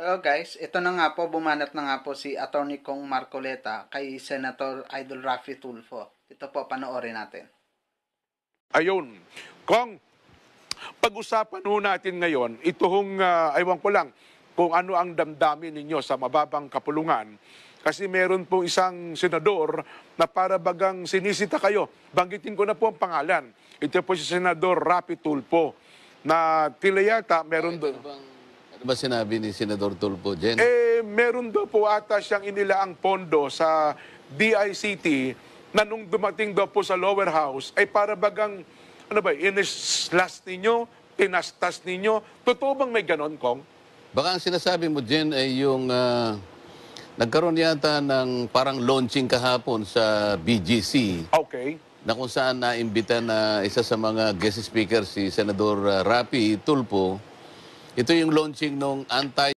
Hello guys, ito na nga po, bumanat na nga po si Attorney Kong Marcoleta kay Senator Idol Rafi Tulfo. Ito po, panoorin natin. Ayun, Kong, pag-usapan ho natin ngayon, ito hong, uh, ah, aywan ko lang, kung ano ang damdamin ninyo sa mababang kapulungan. Kasi meron po isang senador na para bagang sinisita kayo. Banggitin ko na po ang pangalan. Ito po si Senador Rapi Tulfo na tila yata meron doon ano ba sinabi ni Senador Tulpo, Jen? Eh, meron daw po ata siyang inilaang pondo sa DICT na nung dumating daw po sa lower house ay para bagang, ano ba, inislas ninyo, tinastas ninyo. Totoo bang may ganon, Kong? Baka ang sinasabi mo, Jen, ay yung ah, nagkaroon yata ng parang launching kahapon sa BGC Okay. na kung saan naimbita na isa sa mga guest speaker si Senador ah, Rapi Tulpo ito yung launching ng anti